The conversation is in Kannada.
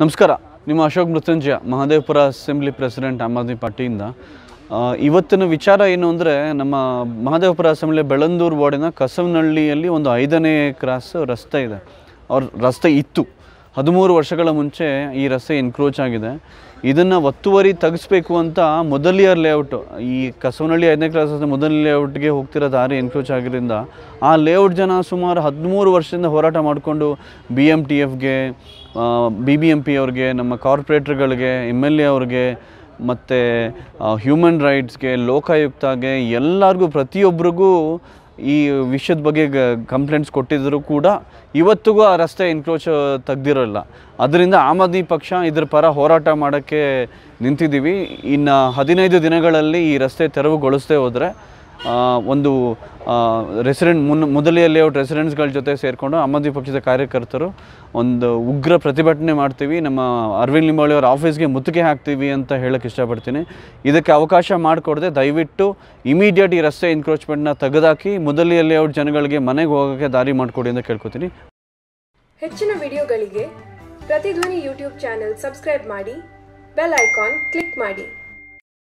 ನಮಸ್ಕಾರ ನಿಮ್ಮ ಅಶೋಕ್ ಮೃತ್ಯುಂಜಯ ಮಹದೇವಪುರ ಅಸೆಂಬ್ಲಿ ಪ್ರೆಸಿಡೆಂಟ್ ಆಮ್ ಆದ್ಮಿ ಪಾರ್ಟಿಯಿಂದ ಇವತ್ತಿನ ವಿಚಾರ ಏನು ಅಂದರೆ ನಮ್ಮ ಮಹದೇವಪುರ ಅಸೆಂಬ್ಲಿ ಬೆಳಂದೂರು ವಾರ್ಡಿನ ಕಸವನಹಳ್ಳಿಯಲ್ಲಿ ಒಂದು ಐದನೇ ಕ್ರಾಸ್ ರಸ್ತೆ ಇದೆ ಅವ್ರ ರಸ್ತೆ ಇತ್ತು ಹದಿಮೂರು ವರ್ಷಗಳ ಮುಂಚೆ ಈ ರಸ್ತೆ ಎನ್ಕ್ರೋಚ್ ಆಗಿದೆ ಇದನ್ನು ಒತ್ತುವರಿ ತೆಗೆಸ್ಬೇಕು ಅಂತ ಮೊದಲಿಯರ್ ಲೇಔಟು ಈ ಕಸವನಹಳ್ಳಿ ಐದನೇ ಕ್ಲಾಸ್ ಮೊದಲನೇ ಲೇಔಟ್ಗೆ ಹೋಗ್ತಿರೋ ದಾರಿ ಎನ್ಕ್ರೋಚ್ ಆಗಿರೋದ್ರಿಂದ ಆ ಲೇಔಟ್ ಜನ ಸುಮಾರು ಹದಿಮೂರು ವರ್ಷದಿಂದ ಹೋರಾಟ ಮಾಡಿಕೊಂಡು ಬಿ ಎಮ್ ಟಿ ಎಫ್ಗೆ ಬಿ ಬಿ ಎಮ್ ಪಿ ಅವ್ರಿಗೆ ನಮ್ಮ ಕಾರ್ಪೊರೇಟ್ರ್ಗಳಿಗೆ ಎಮ್ ಎಲ್ ಎ ಅವ್ರಿಗೆ ಮತ್ತು ಹ್ಯೂಮನ್ ರೈಟ್ಸ್ಗೆ ಲೋಕಾಯುಕ್ತಗೆ ಎಲ್ಲರಿಗೂ ಪ್ರತಿಯೊಬ್ಬರಿಗೂ ಈ ವಿಷಯದ ಬಗ್ಗೆ ಕಂಪ್ಲೇಂಟ್ಸ್ ಕೊಟ್ಟಿದ್ದರೂ ಕೂಡ ಇವತ್ತಿಗೂ ಆ ರಸ್ತೆ ಎನ್ಕ್ರೋಚ್ ತೆಗ್ದಿರೋಲ್ಲ ಅದರಿಂದ ಆಮ್ ಆದ್ಮಿ ಪಕ್ಷ ಇದ್ರ ಪರ ಹೋರಾಟ ಮಾಡೋಕ್ಕೆ ನಿಂತಿದ್ದೀವಿ ಇನ್ನು ಹದಿನೈದು ದಿನಗಳಲ್ಲಿ ಈ ರಸ್ತೆ ತೆರವುಗೊಳಿಸದೇ ಹೋದರೆ ಒಂದು ರೆಸಿಡೆಂಟ್ ಮುನ್ ಮೊದಲಿಯ ಲೇಔಟ್ ರೆಸಿಡೆಂಟ್ಸ್ಗಳ ಜೊತೆ ಸೇರಿಕೊಂಡು ಆಮ್ ಪಕ್ಷದ ಕಾರ್ಯಕರ್ತರು ಒಂದು ಉಗ್ರ ಪ್ರತಿಭಟನೆ ಮಾಡ್ತೀವಿ ನಮ್ಮ ಅರವಿಂದ್ ಲಿಂಬಾವಳಿ ಅವರ ಆಫೀಸ್ಗೆ ಮುತ್ತಿಗೆ ಹಾಕ್ತೀವಿ ಅಂತ ಹೇಳಕ್ಕೆ ಇಷ್ಟಪಡ್ತೀನಿ ಇದಕ್ಕೆ ಅವಕಾಶ ಮಾಡಿಕೊಡದೆ ದಯವಿಟ್ಟು ಇಮಿಡಿಯೇಟ್ ಈ ರಸ್ತೆ ಎನ್ಕ್ರೋಚ್ಮೆಂಟ್ನ ತೆಗೆದಾಕಿ ಮೊದಲಿಯಲ್ಲೇ ಔಟ್ ಜನಗಳಿಗೆ ಮನೆಗೆ ಹೋಗೋಕ್ಕೆ ದಾರಿ ಮಾಡಿಕೊಡಿ ಅಂತ ಕೇಳ್ಕೊತೀನಿ ಹೆಚ್ಚಿನ ವಿಡಿಯೋಗಳಿಗೆ ಪ್ರತಿಧ್ವನಿ ಯೂಟ್ಯೂಬ್ ಚಾನಲ್ ಸಬ್ಸ್ಕ್ರೈಬ್ ಮಾಡಿ ಬೆಲ್ ಐಕಾನ್ ಕ್ಲಿಕ್ ಮಾಡಿ